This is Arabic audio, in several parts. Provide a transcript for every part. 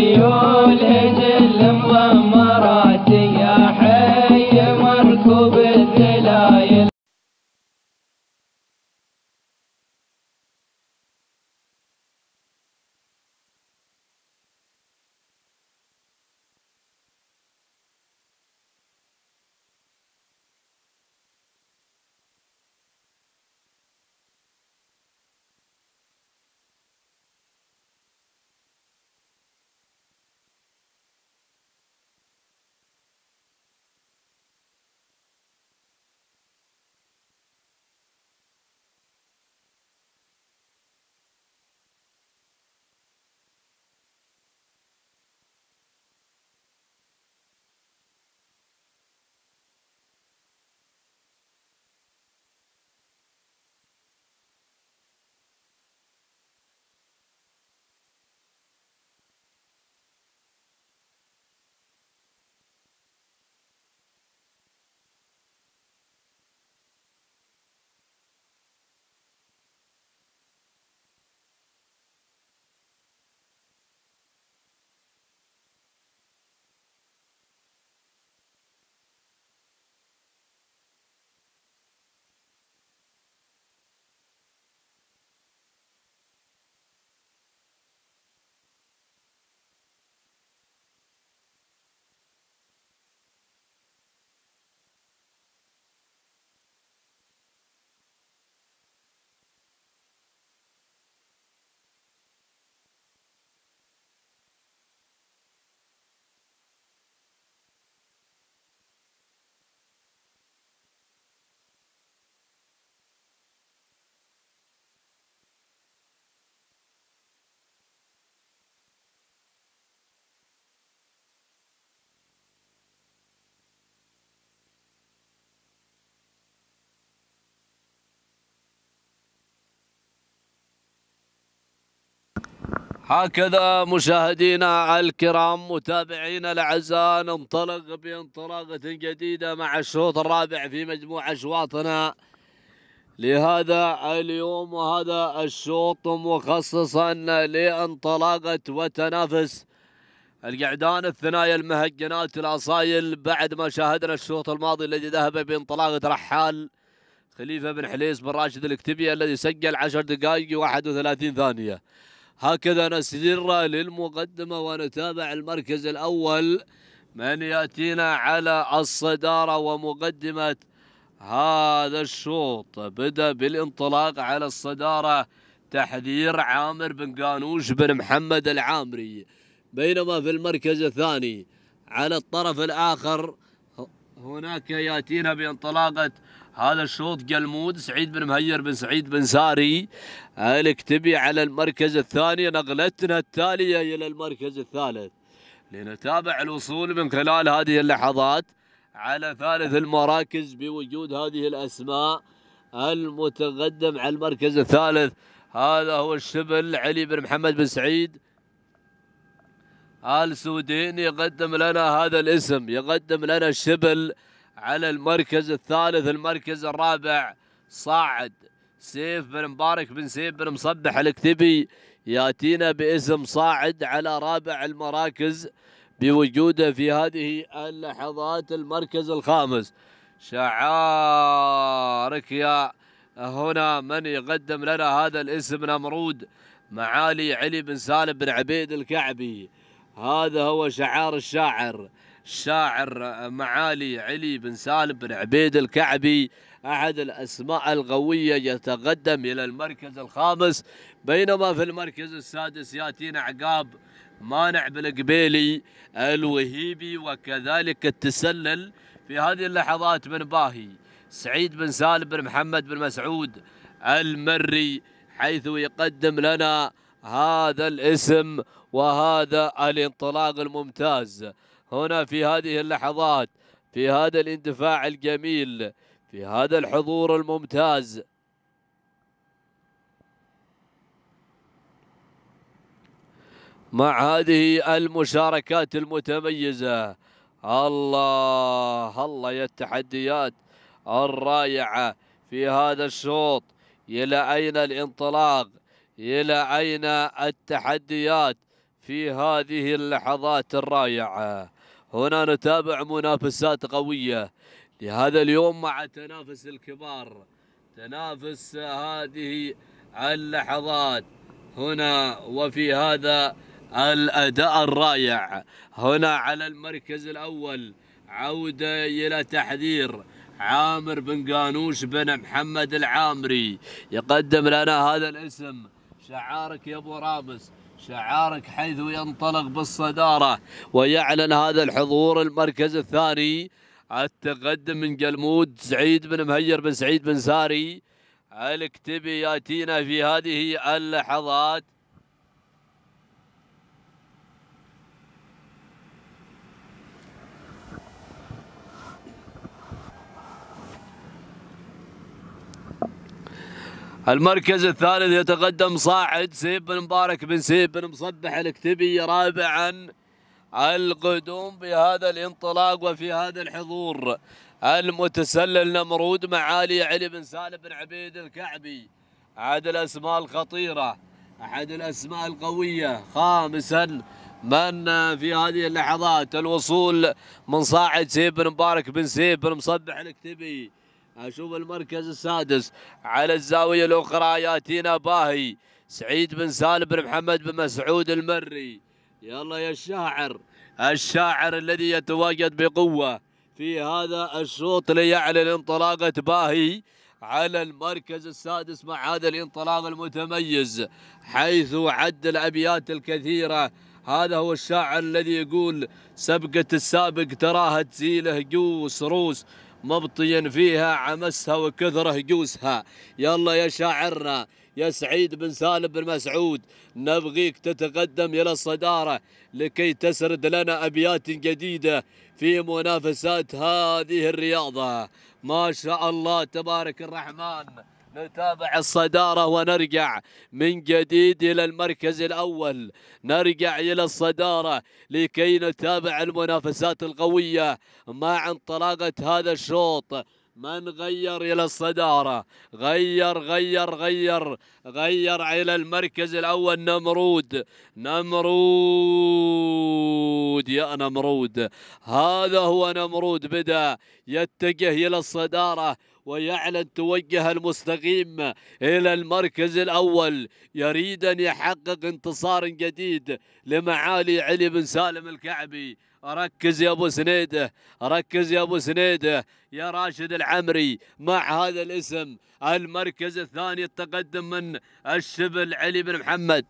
Yol ece هكذا مشاهدينا الكرام متابعينا الاعزاء ننطلق بانطلاقه جديده مع الشوط الرابع في مجموع اشواطنا لهذا اليوم وهذا الشوط مخصصا لانطلاقه وتنافس القعدان الثنايا المهجنات الاصايل بعد ما شاهدنا الشوط الماضي الذي ذهب بانطلاقه رحال خليفه بن حليس بن راشد الكتبي الذي سجل 10 دقائق و31 ثانيه هكذا نستدر للمقدمة ونتابع المركز الأول من يأتينا على الصدارة ومقدمة هذا الشوط بدأ بالانطلاق على الصدارة تحذير عامر بن قانوش بن محمد العامري بينما في المركز الثاني على الطرف الآخر هناك يأتينا بانطلاقة هذا الشوط جلمود سعيد بن مهير بن سعيد بن ساري الكتبي على المركز الثاني نقلتنا التالية إلى المركز الثالث لنتابع الوصول من خلال هذه اللحظات على ثالث المراكز بوجود هذه الأسماء المتقدم على المركز الثالث هذا هو الشبل علي بن محمد بن سعيد آل سودين يقدم لنا هذا الاسم يقدم لنا الشبل على المركز الثالث المركز الرابع صاعد سيف بن مبارك بن سيف بن مصبح الاكتبي ياتينا باسم صاعد على رابع المراكز بوجوده في هذه اللحظات المركز الخامس شعارك يا هنا من يقدم لنا هذا الاسم نمرود معالي علي بن سالم بن عبيد الكعبي هذا هو شعار الشاعر الشاعر آه، معالي علي بن سالم بن عبيد الكعبي أحد الأسماء القوية يتقدم إلى المركز الخامس بينما في المركز السادس يأتينا عقاب مانع بالقبيلي الوهيبي وكذلك التسلل في هذه اللحظات بن باهي سعيد بن سالم بن محمد بن مسعود المري حيث يقدم لنا هذا الاسم وهذا الانطلاق الممتاز هنا في هذه اللحظات في هذا الاندفاع الجميل في هذا الحضور الممتاز مع هذه المشاركات المتميزة الله الله يا التحديات الرائعة في هذا الشوط إلى أين الانطلاق إلى أين التحديات في هذه اللحظات الرائعة هنا نتابع منافسات قوية لهذا اليوم مع تنافس الكبار تنافس هذه اللحظات هنا وفي هذا الأداء الرائع هنا على المركز الأول عودة إلى تحذير عامر بن قانوش بن محمد العامري يقدم لنا هذا الاسم شعارك يا أبو رامز شعارك حيث ينطلق بالصدارة ويعلن هذا الحضور المركز الثاني التقدم من قلمود سعيد بن مهير بن سعيد بن ساري الكتبي ياتينا في هذه اللحظات المركز الثالث يتقدم صاعد سيف بن مبارك بن سيف بن مصبح الكتبي رابعا القدوم بهذا الانطلاق وفي هذا الحضور المتسلل نمرود معالي علي بن سالم بن عبيد الكعبي أحد الأسماء الخطيرة أحد الأسماء القوية خامسا من في هذه اللحظات الوصول من صاعد سيف بن مبارك بن سيف بن مصبح الكتبي أشوف المركز السادس على الزاوية الأخرى يأتينا باهي سعيد بن سالم بن محمد بن مسعود المري يلا يا الشاعر الشاعر الذي يتواجد بقوة في هذا الشوط ليعلن انطلاقة باهي على المركز السادس مع هذا الانطلاق المتميز حيث عد الأبيات الكثيرة هذا هو الشاعر الذي يقول سبقة السابق تراها تزيله جوس روس مبطيا فيها عمسها وكثره جوسها يلا يا شاعرنا يا سعيد بن سالم بن مسعود نبغيك تتقدم إلى الصدارة لكي تسرد لنا أبيات جديدة في منافسات هذه الرياضة ما شاء الله تبارك الرحمن نتابع الصدارة ونرجع من جديد إلى المركز الأول نرجع إلى الصدارة لكي نتابع المنافسات القوية مع انطلاقة هذا الشوط من غير إلى الصدارة غير غير غير غير إلى المركز الأول نمرود نمرود يا نمرود هذا هو نمرود بدأ يتجه إلى الصدارة ويعلن توجه المستقيم إلى المركز الأول يريد أن يحقق انتصار جديد لمعالي علي بن سالم الكعبي ركز يا ابو سنيده ركز يا ابو سنيده يا راشد العمري مع هذا الاسم المركز الثاني التقدم من الشبل علي بن محمد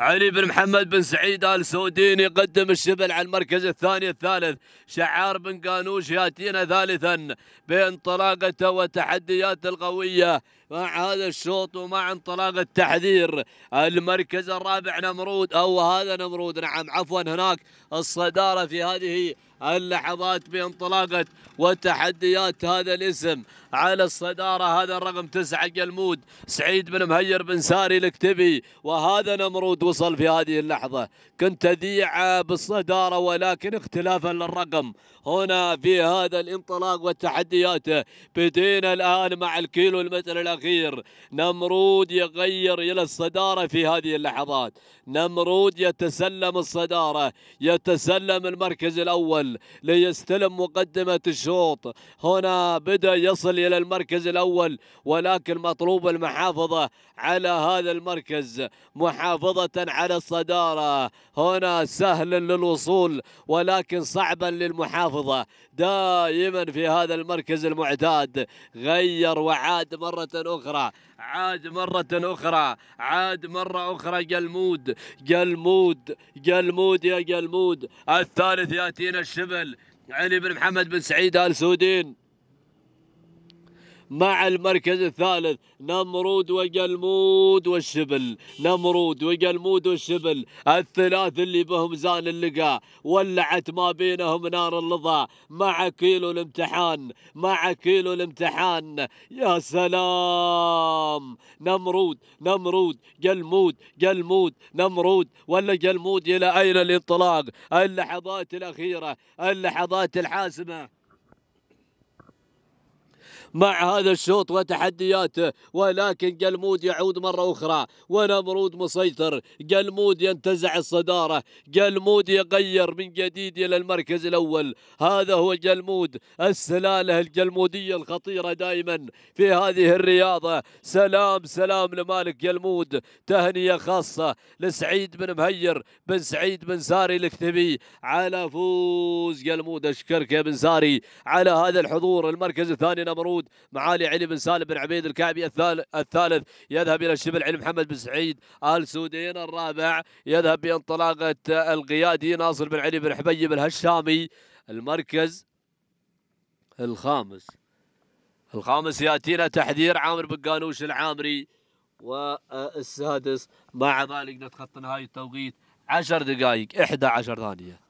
علي بن محمد بن سعيد ال سودين يقدم الشبل على المركز الثاني الثالث شعار بن قانوش ياتينا ثالثا بانطلاقته وتحدياته القويه مع هذا الشوط ومع انطلاق التحذير المركز الرابع نمرود أو هذا نمرود نعم عفوا هناك الصدارة في هذه اللحظات بانطلاقة وتحديات هذا الاسم على الصدارة هذا الرقم تسعة جلمود سعيد بن مهير بن ساري الاكتبي وهذا نمرود وصل في هذه اللحظة كنت اذيع بالصدارة ولكن اختلافا للرقم هنا في هذا الانطلاق وتحدياته بدينا الآن مع الكيلو المتر الأخير الأخير نمرود يغير إلى الصدارة في هذه اللحظات نمرود يتسلم الصدارة يتسلم المركز الأول ليستلم مقدمة الشوط هنا بدأ يصل إلى المركز الأول ولكن مطلوب المحافظة على هذا المركز محافظة على الصدارة هنا سهل للوصول ولكن صعبا للمحافظة دائما في هذا المركز المعتاد غير وعاد مرة أخرى أخرى عاد مرة أخرى عاد مرة أخرى جلمود جلمود جلمود يا جلمود الثالث يأتينا الشبل علي بن محمد بن سعيد آل سودين مع المركز الثالث نمرود وجلمود والشبل نمرود وجلمود والشبل الثلاث اللي بهم زان اللقاء ولعت ما بينهم نار اللظى مع كيلو الامتحان مع كيلو الامتحان يا سلام نمرود نمرود جلمود جلمود نمرود ولا جلمود إلى أين الانطلاق اللحظات الأخيرة اللحظات الحاسمة مع هذا الشوط وتحدياته ولكن قلمود يعود مرة أخرى ونمرود مسيطر قلمود ينتزع الصدارة قلمود يغير من جديد إلى المركز الأول هذا هو قلمود السلالة القلمودية الخطيرة دائما في هذه الرياضة سلام سلام لمالك قلمود تهنية خاصة لسعيد بن مهير بن سعيد بن ساري الاكتبي على فوز قلمود أشكرك يا بن ساري على هذا الحضور المركز الثاني نمرود موجود معالي علي بن سالم بن عبيد الكعبي الثالث يذهب إلى الشبل علي محمد بن سعيد آل سودين الرابع يذهب بانطلاقة القيادي ناصر بن علي بن حبيب الهشامي المركز الخامس الخامس يأتينا تحذير عامر بن قانوش العامري والسادس آه، مع ذلك نتخطى نهاية التوقيت 10 دقائق 11 ثانية